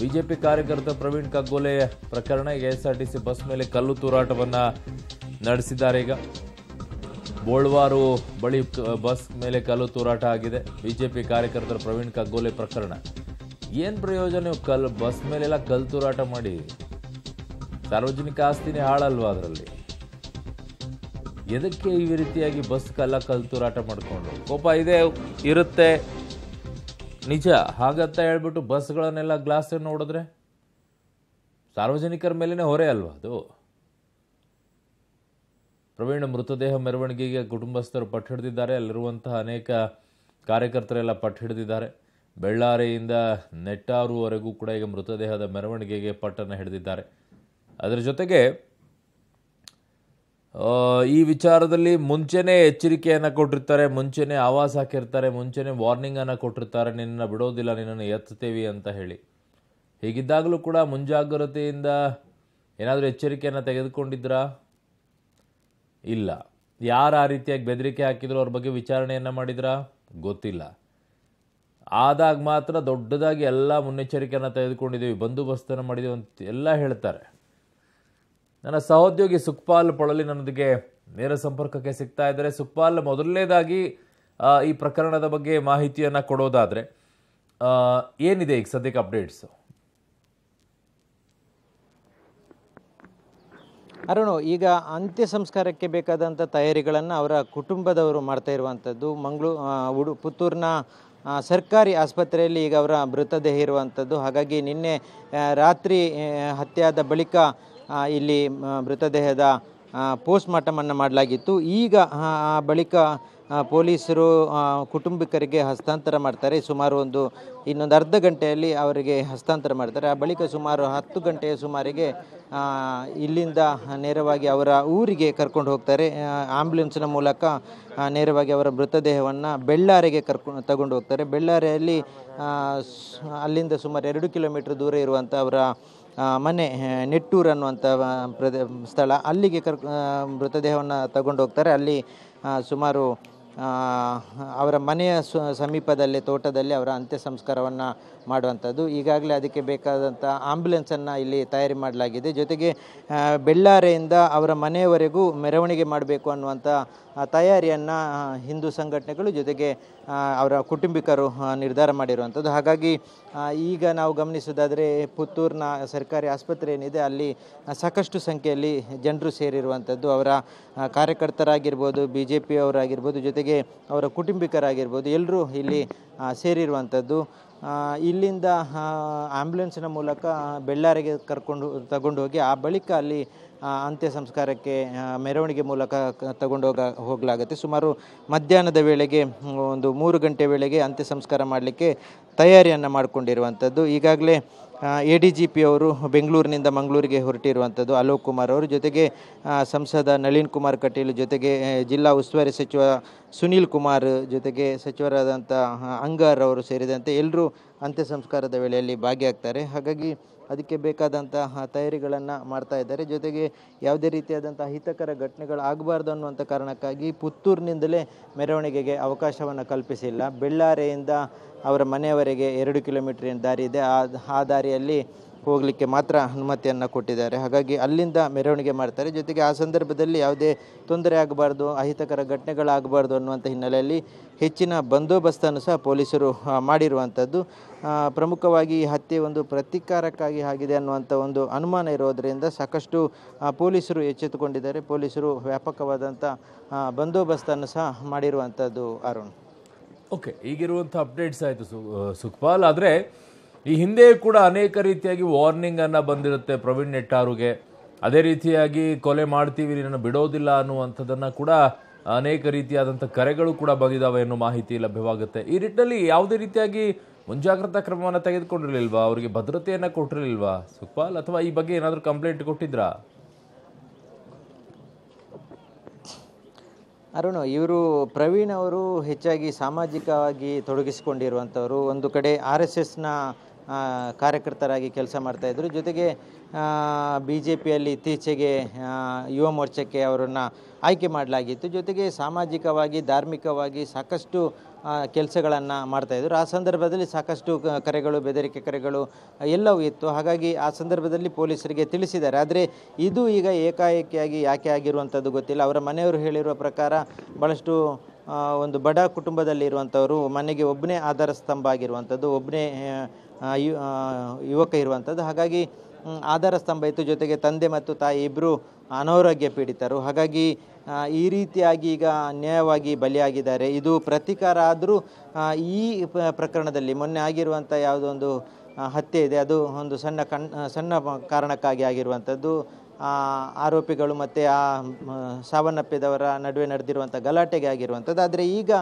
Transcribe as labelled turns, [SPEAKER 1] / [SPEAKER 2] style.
[SPEAKER 1] BJP ಕಾರ್ಯಕರ್ತ ಪ್ರವೀಣ್ ಕಗ್ಗೋಲೆ ಪ್ರಕರಣ ಎಸ್ಆರ್ಟಿಸಿ bus ಮೇಲೆ ಕಲ್ಲು ತೂರಾಟವನ್ನ ನಡೆಸಿದ್ದಾರೆ ಈಗ ಬೋಳ್ವಾರು ಬಳಿ ಬಸ್ ಮೇಲೆ ಕಲ್ಲು ತೂರಾಟ ಆಗಿದೆ ಬಿಜೆಪಿ ಕಾರ್ಯಕರ್ತರ ಪ್ರವೀಣ್ ಕಗ್ಗೋಲೆ ಪ್ರಕರಣ ಏನ್ ಪ್ರಯೋಜನ ಕಲ್ ಬಸ್ ಮೇಲೆಲ್ಲ ಕಲ್ಲು ತೂರಾಟ ಮಾಡಿ ಸಾರ್ವಜನಿಕ ಆಸ್ತಿನೇ ಹಾಳಲ್ವಾ ಅದರಲ್ಲಿ ಎದಕ್ಕೆ ಈ ರೀತಿಯಾಗಿ ಬಸ್ ಕಲ್ಲ ಕಲ್ಲು ತೂರಾಟ ಮಾಡಿಕೊಂಡು ಕೋಪ ಇದೆ ಇರುತ್ತೆ ನಿಜ ಹಾಗಂತ ಹೇಳ್ಬಿಟ್ಟು ಬಸ್ಗಳನ್ನೆಲ್ಲ ಗ್ಲಾಸ್ ನೋಡಿದ್ರೆ ಸಾರ್ವಜನಿಕರ ಮೇಲೇ ಹೊರೆ ಅಲ್ವಾ ಅದು ಪ್ರವೀಣ್ ಮೃತದೇಹ ಮೆರವಣಿಗೆಗೆ ಕುಟುಂಬಸ್ಥರು ಹಿಡಿದಿದ್ದಾರೆ ಅಲ್ಲಿರುವಂತಹ ಅನೇಕ ಕಾರ್ಯಕರ್ತರೆಲ್ಲ ಹಿಡಿದಿದ್ದಾರೆ ಬೆಳ್ಳಾರಿಯಿಂದ ನೆಟ್ಟಾರುವರೆಗೂ ಕೂಡ ಈಗ ಮೃತದೇಹದ ಮೆರವಣಿಗೆಗೆ ಪಟ್ಟನ್ನು ಹಿಡಿದಿದ್ದಾರೆ ಅದರ ಜೊತೆಗೆ ಈ ವಿಚಾರದಲ್ಲಿ ಮುಂಚೆನೇ ಎಚ್ಚರಿಕೆಯನ್ನು ಕೊಟ್ಟಿರ್ತಾರೆ ಮುಂಚೆನೇ ಆವಾಸ ಹಾಕಿರ್ತಾರೆ ಮುಂಚೆನೇ ವಾರ್ನಿಂಗನ್ನು ಕೊಟ್ಟಿರ್ತಾರೆ ನಿನ್ನನ್ನು ಬಿಡೋದಿಲ್ಲ ನಿನ್ನನ್ನು ಎತ್ತುತ್ತೇವೆ ಅಂತ ಹೇಳಿ ಹೀಗಿದ್ದಾಗಲೂ ಕೂಡ ಮುಂಜಾಗ್ರತೆಯಿಂದ ಏನಾದರೂ ಎಚ್ಚರಿಕೆಯನ್ನು ತೆಗೆದುಕೊಂಡಿದ್ರಾ ಇಲ್ಲ ಯಾರು ಆ ರೀತಿಯಾಗಿ ಬೆದರಿಕೆ ಹಾಕಿದ್ರು ಅವ್ರ ಬಗ್ಗೆ ವಿಚಾರಣೆಯನ್ನು ಮಾಡಿದ್ರಾ ಗೊತ್ತಿಲ್ಲ ಆದಾಗ ಮಾತ್ರ ದೊಡ್ಡದಾಗಿ ಎಲ್ಲ ಮುನ್ನೆಚ್ಚರಿಕೆಯನ್ನು ತೆಗೆದುಕೊಂಡಿದ್ದೀವಿ ಬಂದೋಬಸ್ತನ್ನು ಮಾಡಿದ್ದೀವಿ ಅಂತ ಎಲ್ಲ ಹೇಳ್ತಾರೆ ನನ್ನ ಸಹೋದ್ಯೋಗಿ ಸುಖಪಾಲ್ ಪೊಳಲಿ ನನ್ನೊಂದಿಗೆ ನೇರ ಸಂಪರ್ಕಕ್ಕೆ ಸಿಗ್ತಾ ಇದ್ದಾರೆ ಸುಖಪಾಲ್ ಮೊದಲನೇದಾಗಿ ಈ ಪ್ರಕರಣದ ಬಗ್ಗೆ ಮಾಹಿತಿಯನ್ನು ಕೊಡೋದಾದರೆ ಏನಿದೆ ಈಗ ಸದ್ಯಕ್ಕೆ ಅಪ್ಡೇಟ್ಸು ಅರುಣು ಈಗ
[SPEAKER 2] ಅಂತ್ಯ ಸಂಸ್ಕಾರಕ್ಕೆ ಬೇಕಾದಂಥ ತಯಾರಿಗಳನ್ನು ಅವರ ಕುಟುಂಬದವರು ಮಾಡ್ತಾ ಇರುವಂಥದ್ದು ಮಂಗಳೂ ಉಡು ಪುತ್ತೂರಿನ ಸರ್ಕಾರಿ ಆಸ್ಪತ್ರೆಯಲ್ಲಿ ಈಗ ಅವರ ಮೃತದೇಹ ಇರುವಂಥದ್ದು ಹಾಗಾಗಿ ನಿನ್ನೆ ರಾತ್ರಿ ಹತ್ಯೆಯಾದ ಬಳಿಕ ಇಲ್ಲಿ ಮೃತದೇಹದ ಪೋಸ್ಟ್ ಮಾರ್ಟಮನ್ನು ಮಾಡಲಾಗಿತ್ತು ಈಗ ಬಳಿಕ ಪೊಲೀಸರು ಕುಟುಂಬಿಕರಿಗೆ ಹಸ್ತಾಂತರ ಮಾಡ್ತಾರೆ ಸುಮಾರು ಒಂದು ಇನ್ನೊಂದು ಅರ್ಧ ಗಂಟೆಯಲ್ಲಿ ಅವರಿಗೆ ಹಸ್ತಾಂತರ ಮಾಡ್ತಾರೆ ಆ ಬಳಿಕ ಸುಮಾರು ಹತ್ತು ಗಂಟೆಯ ಸುಮಾರಿಗೆ ಇಲ್ಲಿಂದ ನೇರವಾಗಿ ಅವರ ಊರಿಗೆ ಕರ್ಕೊಂಡು ಹೋಗ್ತಾರೆ ಆಂಬ್ಯುಲೆನ್ಸ್ನ ಮೂಲಕ ನೇರವಾಗಿ ಅವರ ಮೃತದೇಹವನ್ನು ಬೆಳ್ಳಾರಿಗೆ ಕರ್ಕೊಂಡು ತಗೊಂಡು ಹೋಗ್ತಾರೆ ಬೆಳ್ಳಾರೆಯಲ್ಲಿ ಅಲ್ಲಿಂದ ಸುಮಾರು ಎರಡು ಕಿಲೋಮೀಟ್ರ್ ದೂರ ಇರುವಂಥ ಅವರ ಮನೆ ನೆಟ್ಟೂರು ಅನ್ನುವಂಥ ಪ್ರದೇ ಸ್ಥಳ ಅಲ್ಲಿಗೆ ಕರ್ಕ ಮೃತದೇಹವನ್ನು ತಗೊಂಡು ಹೋಗ್ತಾರೆ ಅಲ್ಲಿ ಸುಮಾರು ಅವರ ಮನೆಯ ಸಮೀಪದಲ್ಲಿ ತೋಟದಲ್ಲಿ ಅವರ ಅಂತ್ಯ ಸಂಸ್ಕಾರವನ್ನು ಮಾಡುವಂಥದ್ದು ಈಗಾಗಲೇ ಅದಕ್ಕೆ ಬೇಕಾದಂಥ ಆಂಬ್ಯುಲೆನ್ಸನ್ನು ಇಲ್ಲಿ ತಯಾರಿ ಮಾಡಲಾಗಿದೆ ಜೊತೆಗೆ ಬೆಳ್ಳಾರೆಯಿಂದ ಅವರ ಮನೆಯವರೆಗೂ ಮೆರವಣಿಗೆ ಮಾಡಬೇಕು ಅನ್ನುವಂಥ ತಯಾರಿಯನ್ನು ಹಿಂದೂ ಸಂಘಟನೆಗಳು ಜೊತೆಗೆ ಅವರ ಕುಟುಂಬಿಕರು ನಿರ್ಧಾರ ಮಾಡಿರುವಂಥದ್ದು ಹಾಗಾಗಿ ಈಗ ನಾವು ಗಮನಿಸೋದಾದರೆ ಪುತ್ತೂರಿನ ಸರ್ಕಾರಿ ಆಸ್ಪತ್ರೆ ಏನಿದೆ ಅಲ್ಲಿ ಸಾಕಷ್ಟು ಸಂಖ್ಯೆಯಲ್ಲಿ ಜನರು ಸೇರಿರುವಂಥದ್ದು ಅವರ ಕಾರ್ಯಕರ್ತರಾಗಿರ್ಬೋದು ಬಿ ಜೆ ಪಿಯವರಾಗಿರ್ಬೋದು ಜೊತೆಗೆ ಜೊತೆಗೆ ಅವರ ಕುಟುಂಬಿಕರಾಗಿರ್ಬೋದು ಎಲ್ಲರೂ ಇಲ್ಲಿ ಸೇರಿರುವಂಥದ್ದು ಇಲ್ಲಿಂದ ಆ್ಯಂಬುಲೆನ್ಸಿನ ಮೂಲಕ ಬೆಳ್ಳಾರಿಗೆ ಕರ್ಕೊಂಡು ತಗೊಂಡು ಹೋಗಿ ಆ ಬಳಿಕ ಅಲ್ಲಿ ಅಂತ್ಯ ಸಂಸ್ಕಾರಕ್ಕೆ ಮೆರವಣಿಗೆ ಮೂಲಕ ಹೋಗ ಹೋಗಲಾಗುತ್ತೆ ಸುಮಾರು ಮಧ್ಯಾಹ್ನದ ವೇಳೆಗೆ ಒಂದು ಮೂರು ಗಂಟೆ ವೇಳೆಗೆ ಅಂತ್ಯ ಸಂಸ್ಕಾರ ಮಾಡಲಿಕ್ಕೆ ತಯಾರಿಯನ್ನು ಮಾಡಿಕೊಂಡಿರುವಂಥದ್ದು ಈಗಾಗಲೇ ಎ ಡಿ ಜಿ ಪಿ ಅವರು ಬೆಂಗಳೂರಿನಿಂದ ಮಂಗಳೂರಿಗೆ ಹೊರಟಿರುವಂಥದ್ದು ಅಲೋಕ್ ಕುಮಾರ್ ಅವರು ಜೊತೆಗೆ ಸಂಸದ ನಳಿನ್ ಕುಮಾರ್ ಕಟೀಲ್ ಜೊತೆಗೆ ಜಿಲ್ಲಾ ಉಸ್ತುವಾರಿ ಸಚಿವ ಸುನೀಲ್ ಕುಮಾರ್ ಜೊತೆಗೆ ಸಚಿವರಾದಂಥ ಅಂಗಾರ್ ಅವರು ಸೇರಿದಂತೆ ಎಲ್ಲರೂ ಅಂತ್ಯ ಸಂಸ್ಕಾರದ ವೇಳೆಯಲ್ಲಿ ಭಾಗಿಯಾಗ್ತಾರೆ ಹಾಗಾಗಿ ಅದಕ್ಕೆ ಬೇಕಾದಂತಹ ತಯಾರಿಗಳನ್ನು ಮಾಡ್ತಾ ಇದ್ದಾರೆ ಜೊತೆಗೆ ಯಾವುದೇ ರೀತಿಯಾದಂಥ ಅಹಿತಕರ ಘಟನೆಗಳು ಆಗಬಾರ್ದು ಅನ್ನುವಂಥ ಕಾರಣಕ್ಕಾಗಿ ಪುತ್ತೂರಿನಿಂದಲೇ ಮೆರವಣಿಗೆಗೆ ಅವಕಾಶವನ್ನು ಕಲ್ಪಿಸಿಲ್ಲ ಬೆಳ್ಳಾರೆಯಿಂದ ಅವರ ಮನೆಯವರೆಗೆ ಎರಡು ಕಿಲೋಮೀಟ್ರಿನ ದಾರಿ ಇದೆ ಆ ದಾರಿಯಲ್ಲಿ ಹೋಗಲಿಕ್ಕೆ ಮಾತ್ರ ಅನುಮತಿಯನ್ನು ಕೊಟ್ಟಿದ್ದಾರೆ ಹಾಗಾಗಿ ಅಲ್ಲಿಂದ ಮೆರವಣಿಗೆ ಮಾಡ್ತಾರೆ ಜೊತೆಗೆ ಆ ಸಂದರ್ಭದಲ್ಲಿ ಯಾವುದೇ ತೊಂದರೆ ಆಗಬಾರ್ದು ಅಹಿತಕರ ಘಟನೆಗಳಾಗಬಾರ್ದು ಅನ್ನುವಂಥ ಹಿನ್ನೆಲೆಯಲ್ಲಿ ಹೆಚ್ಚಿನ ಬಂದೋಬಸ್ತನ್ನು ಸಹ ಪೊಲೀಸರು ಮಾಡಿರುವಂಥದ್ದು ಪ್ರಮುಖವಾಗಿ ಈ ಹತ್ಯೆ ಒಂದು ಪ್ರತೀಕಾರಕ್ಕಾಗಿ ಆಗಿದೆ ಅನ್ನುವಂಥ ಒಂದು ಅನುಮಾನ ಇರೋದರಿಂದ ಸಾಕಷ್ಟು ಪೊಲೀಸರು ಎಚ್ಚೆತ್ತುಕೊಂಡಿದ್ದಾರೆ ಪೊಲೀಸರು ವ್ಯಾಪಕವಾದಂಥ ಬಂದೋಬಸ್ತನ್ನು ಸಹ ಮಾಡಿರುವಂಥದ್ದು ಅರುಣ್
[SPEAKER 1] ಓಕೆ ಈಗಿರುವಂಥ ಅಪ್ಡೇಟ್ಸ್ ಆಯಿತು ಸುಖಪಾಲ್ ಆದರೆ ಈ ಹಿಂದೆ ಕೂಡ ಅನೇಕ ರೀತಿಯಾಗಿ ವಾರ್ನಿಂಗನ್ನು ಬಂದಿರುತ್ತೆ ಪ್ರವೀಣ್ ನೆಟ್ಟಾರುಗೆ ಅದೇ ರೀತಿಯಾಗಿ ಕೊಲೆ ಮಾಡ್ತೀವಿ ನಿನ್ನನ್ನು ಬಿಡೋದಿಲ್ಲ ಅನ್ನುವಂಥದ್ದನ್ನು ಕೂಡ ಅನೇಕ ರೀತಿಯಾದಂಥ ಕರೆಗಳು ಕೂಡ ಬಂದಿದ್ದಾವೆ ಅನ್ನೋ ಮಾಹಿತಿ ಲಭ್ಯವಾಗುತ್ತೆ ಈ ನಿಟ್ಟಿನಲ್ಲಿ ಯಾವುದೇ ರೀತಿಯಾಗಿ ಮುಂಜಾಗ್ರತಾ ಕ್ರಮವನ್ನು ತೆಗೆದುಕೊಂಡಿರಲಿಲ್ವಾ ಅವರಿಗೆ ಭದ್ರತೆಯನ್ನು ಕೊಟ್ಟಿರಲಿಲ್ವಾ ಸುಖಪಾಲ್ ಅಥವಾ ಈ ಬಗ್ಗೆ ಏನಾದರೂ ಕಂಪ್ಲೇಂಟ್ ಕೊಟ್ಟಿದ್ರಾ
[SPEAKER 2] ಅರುಣ್ ಇವರು ಪ್ರವೀಣ್ ಅವರು ಹೆಚ್ಚಾಗಿ ಸಾಮಾಜಿಕವಾಗಿ ತೊಡಗಿಸಿಕೊಂಡಿರುವಂಥವರು ಒಂದು ಕಡೆ ಆರ್ ಎಸ್ ಎಸ್ನ ಕಾರ್ಯಕರ್ತರಾಗಿ ಕೆಲಸ ಮಾಡ್ತಾಯಿದ್ರು ಜೊತೆಗೆ ಬಿ ಜೆ ಪಿಯಲ್ಲಿ ಇತ್ತೀಚೆಗೆ ಯುವ ಮೋರ್ಚಾಕ್ಕೆ ಅವರನ್ನು ಆಯ್ಕೆ ಮಾಡಲಾಗಿತ್ತು ಜೊತೆಗೆ ಸಾಮಾಜಿಕವಾಗಿ ಧಾರ್ಮಿಕವಾಗಿ ಸಾಕಷ್ಟು ಕೆಲಸಗಳನ್ನು ಮಾಡ್ತಾಯಿದ್ರು ಆ ಸಂದರ್ಭದಲ್ಲಿ ಸಾಕಷ್ಟು ಕರೆಗಳು ಬೆದರಿಕೆ ಕರೆಗಳು ಎಲ್ಲವೂ ಇತ್ತು ಹಾಗಾಗಿ ಆ ಸಂದರ್ಭದಲ್ಲಿ ಪೊಲೀಸರಿಗೆ ತಿಳಿಸಿದ್ದಾರೆ ಆದರೆ ಇದು ಈಗ ಏಕಾಏಕಿಯಾಗಿ ಯಾಕೆ ಆಗಿರುವಂಥದ್ದು ಗೊತ್ತಿಲ್ಲ ಅವರ ಮನೆಯವರು ಹೇಳಿರುವ ಪ್ರಕಾರ ಭಾಳಷ್ಟು ಒಂದು ಬಡ ಕುಟುಂಬದಲ್ಲಿರುವಂಥವರು ಮನೆಗೆ ಒಬ್ಬನೇ ಆಧಾರ ಸ್ತಂಭ ಆಗಿರುವಂಥದ್ದು ಒಬ್ಬನೇ ಯುವಕ ಇರುವಂಥದ್ದು ಹಾಗಾಗಿ ಆಧಾರ ಸ್ತಂಭ ಇತ್ತು ಜೊತೆಗೆ ತಂದೆ ಮತ್ತು ತಾಯಿ ಇಬ್ಬರು ಅನಾರೋಗ್ಯ ಪೀಡಿತರು ಹಾಗಾಗಿ ಈ ರೀತಿಯಾಗಿ ಈಗ ಅನ್ಯಾಯವಾಗಿ ಬಲಿಯಾಗಿದ್ದಾರೆ ಇದು ಪ್ರತೀಕಾರ ಆದರೂ ಈ ಪ್ರಕರಣದಲ್ಲಿ ಮೊನ್ನೆ ಆಗಿರುವಂಥ ಯಾವುದೊಂದು ಹತ್ಯೆ ಇದೆ ಅದು ಒಂದು ಸಣ್ಣ ಕಣ್ ಸಣ್ಣ ಕಾರಣಕ್ಕಾಗಿ ಆಗಿರುವಂಥದ್ದು ಆರೋಪಿಗಳು ಮತ್ತು ಆ ಸಾವನ್ನಪ್ಪಿದವರ ನಡುವೆ ನಡೆದಿರುವಂಥ ಗಲಾಟೆಗೆ ಆಗಿರುವಂಥದ್ದು ಆದರೆ ಈಗ